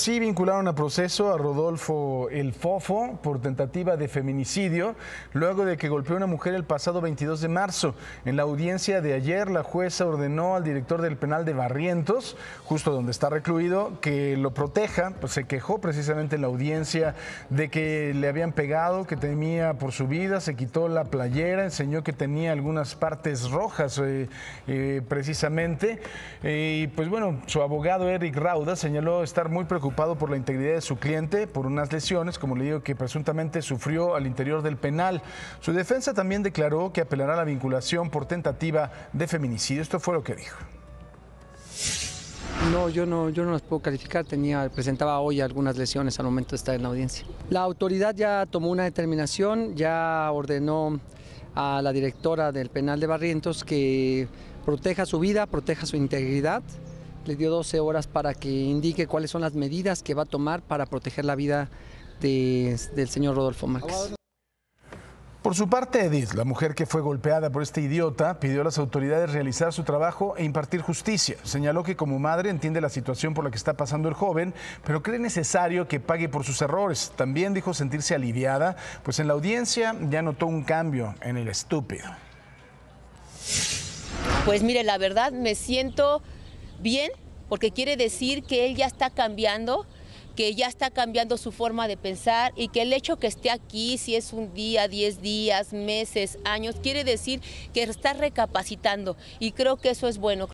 sí vincularon a proceso a Rodolfo El Fofo por tentativa de feminicidio, luego de que golpeó a una mujer el pasado 22 de marzo. En la audiencia de ayer, la jueza ordenó al director del penal de Barrientos, justo donde está recluido, que lo proteja. Pues se quejó precisamente en la audiencia de que le habían pegado, que temía por su vida, se quitó la playera, enseñó que tenía algunas partes rojas eh, eh, precisamente. Eh, y pues bueno, su abogado Eric Rauda señaló estar muy preocupado por la integridad de su cliente por unas lesiones, como le digo, que presuntamente sufrió al interior del penal. Su defensa también declaró que apelará a la vinculación por tentativa de feminicidio. Esto fue lo que dijo. No, yo no, yo no las puedo calificar. Tenía, presentaba hoy algunas lesiones al momento de estar en la audiencia. La autoridad ya tomó una determinación, ya ordenó a la directora del penal de Barrientos que proteja su vida, proteja su integridad le dio 12 horas para que indique cuáles son las medidas que va a tomar para proteger la vida del señor Rodolfo Max. Por su parte, Edith, la mujer que fue golpeada por este idiota, pidió a las autoridades realizar su trabajo e impartir justicia. Señaló que como madre entiende la situación por la que está pasando el joven, pero cree necesario que pague por sus errores. También dijo sentirse aliviada, pues en la audiencia ya notó un cambio en el estúpido. Pues mire, la verdad me siento bien, porque quiere decir que él ya está cambiando, que ya está cambiando su forma de pensar y que el hecho que esté aquí, si es un día, diez días, meses, años, quiere decir que está recapacitando y creo que eso es bueno.